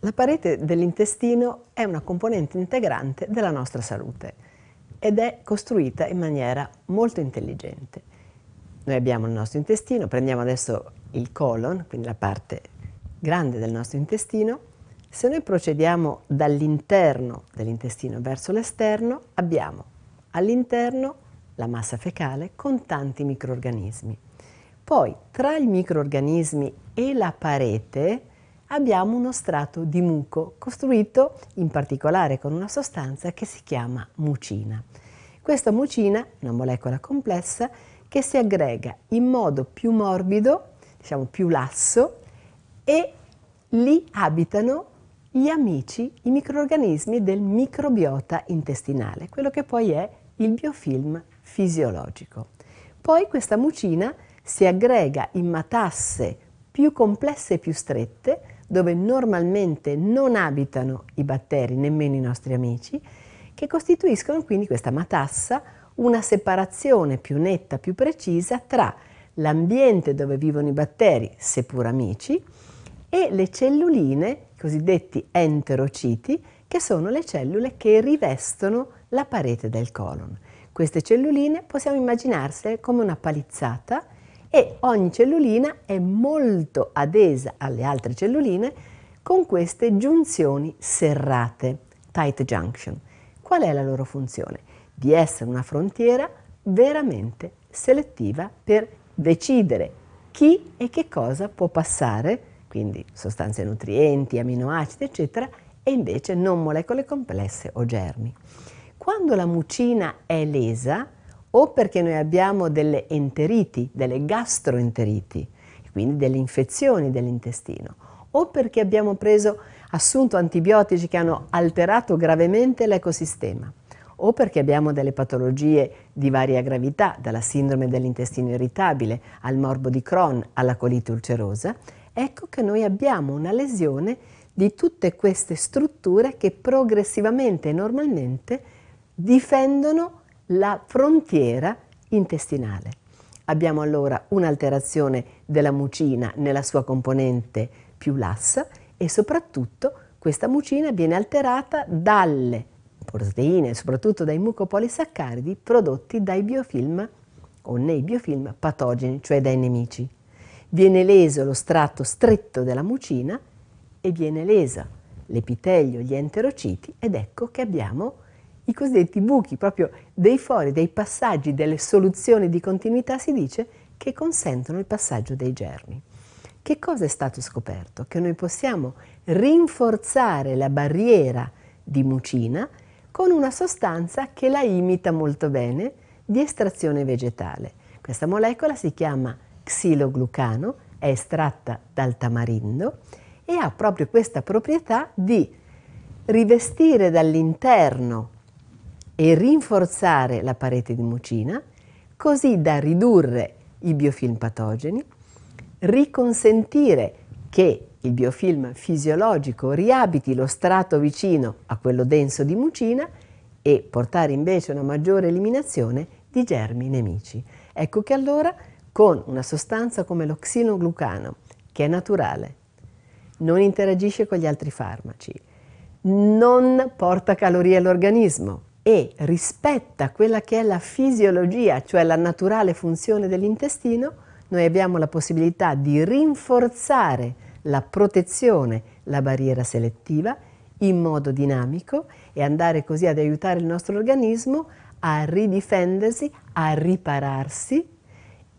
La parete dell'intestino è una componente integrante della nostra salute ed è costruita in maniera molto intelligente. Noi abbiamo il nostro intestino, prendiamo adesso il colon, quindi la parte grande del nostro intestino. Se noi procediamo dall'interno dell'intestino verso l'esterno, abbiamo all'interno la massa fecale con tanti microorganismi. Poi tra i microorganismi e la parete abbiamo uno strato di muco costruito in particolare con una sostanza che si chiama mucina. Questa mucina è una molecola complessa che si aggrega in modo più morbido, diciamo più lasso, e lì abitano gli amici, i microorganismi del microbiota intestinale, quello che poi è il biofilm fisiologico. Poi questa mucina si aggrega in matasse più complesse e più strette dove normalmente non abitano i batteri, nemmeno i nostri amici, che costituiscono quindi questa matassa, una separazione più netta, più precisa tra l'ambiente dove vivono i batteri, seppur amici, e le celluline, cosiddetti enterociti, che sono le cellule che rivestono la parete del colon. Queste celluline possiamo immaginarsele come una palizzata e ogni cellulina è molto adesa alle altre celluline con queste giunzioni serrate, tight junction. Qual è la loro funzione? Di essere una frontiera veramente selettiva per decidere chi e che cosa può passare, quindi sostanze nutrienti, aminoacidi, eccetera, e invece non molecole complesse o germi. Quando la mucina è lesa, o perché noi abbiamo delle enteriti, delle gastroenteriti, quindi delle infezioni dell'intestino, o perché abbiamo preso, assunto antibiotici che hanno alterato gravemente l'ecosistema, o perché abbiamo delle patologie di varia gravità, dalla sindrome dell'intestino irritabile al morbo di Crohn, alla colite ulcerosa, ecco che noi abbiamo una lesione di tutte queste strutture che progressivamente e normalmente difendono la frontiera intestinale. Abbiamo allora un'alterazione della mucina nella sua componente più lassa e soprattutto questa mucina viene alterata dalle proteine, soprattutto dai mucopolisaccaridi prodotti dai biofilm o nei biofilm patogeni, cioè dai nemici. Viene leso lo strato stretto della mucina e viene lesa l'epitelio, gli enterociti ed ecco che abbiamo i cosiddetti buchi proprio dei fori, dei passaggi, delle soluzioni di continuità, si dice, che consentono il passaggio dei germi. Che cosa è stato scoperto? Che noi possiamo rinforzare la barriera di mucina con una sostanza che la imita molto bene, di estrazione vegetale. Questa molecola si chiama xiloglucano, è estratta dal tamarindo e ha proprio questa proprietà di rivestire dall'interno e rinforzare la parete di mucina così da ridurre i biofilm patogeni, riconsentire che il biofilm fisiologico riabiti lo strato vicino a quello denso di mucina e portare invece una maggiore eliminazione di germi nemici. Ecco che allora con una sostanza come l'oxinoglucano, che è naturale, non interagisce con gli altri farmaci, non porta calorie all'organismo, e rispetta quella che è la fisiologia, cioè la naturale funzione dell'intestino, noi abbiamo la possibilità di rinforzare la protezione, la barriera selettiva in modo dinamico e andare così ad aiutare il nostro organismo a ridifendersi, a ripararsi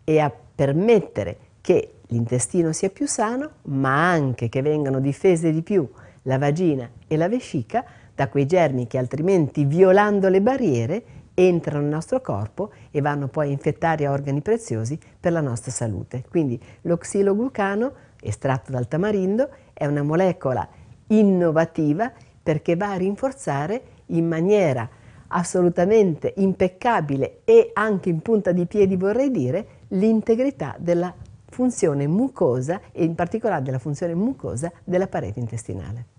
e a permettere che l'intestino sia più sano, ma anche che vengano difese di più la vagina e la vescica da quei germi che altrimenti, violando le barriere, entrano nel nostro corpo e vanno poi a infettare organi preziosi per la nostra salute. Quindi l'oxiloglucano, estratto dal tamarindo, è una molecola innovativa perché va a rinforzare in maniera assolutamente impeccabile e anche in punta di piedi vorrei dire l'integrità della funzione mucosa e in particolare della funzione mucosa della parete intestinale.